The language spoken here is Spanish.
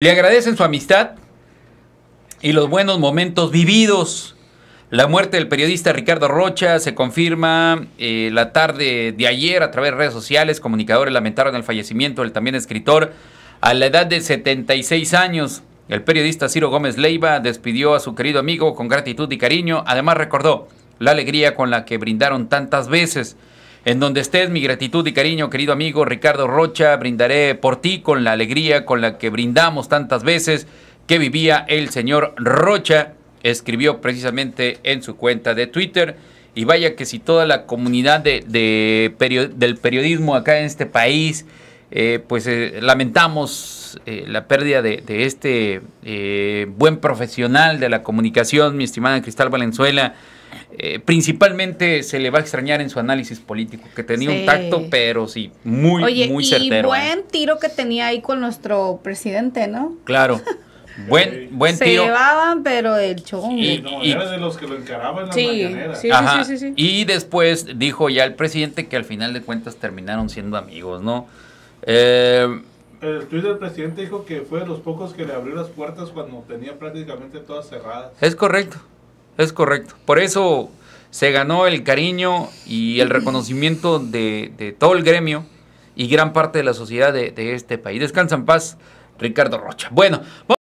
Le agradecen su amistad y los buenos momentos vividos. La muerte del periodista Ricardo Rocha se confirma eh, la tarde de ayer a través de redes sociales. Comunicadores lamentaron el fallecimiento del también escritor a la edad de 76 años. El periodista Ciro Gómez Leiva despidió a su querido amigo con gratitud y cariño. Además recordó la alegría con la que brindaron tantas veces. En donde estés, mi gratitud y cariño, querido amigo Ricardo Rocha, brindaré por ti con la alegría con la que brindamos tantas veces que vivía el señor Rocha, escribió precisamente en su cuenta de Twitter. Y vaya que si toda la comunidad de, del periodismo acá en este país, eh, pues eh, lamentamos eh, la pérdida de este buen profesional de la comunicación, mi estimada Cristal Valenzuela, eh, principalmente se le va a extrañar en su análisis político, que tenía un tacto, pero sí, muy, muy certero. Y ¿eh? buen tiro que tenía ahí con nuestro presidente, ¿no? Claro. Buen, buen tiro. Se llevaban, pero el chongo. Y, no, de los que lo encaraban la sí, sí, sí, sí, Y después dijo ya el presidente que al final de cuentas terminaron siendo amigos, ¿no? Em, el tuit del presidente dijo que fue de los pocos que le abrió las puertas cuando tenía prácticamente todas cerradas. Es correcto es correcto. Por eso se ganó el cariño y el reconocimiento de, todo el gremio y gran parte de la sociedad de, este país. Descansa en paz, Ricardo Rocha. Bueno,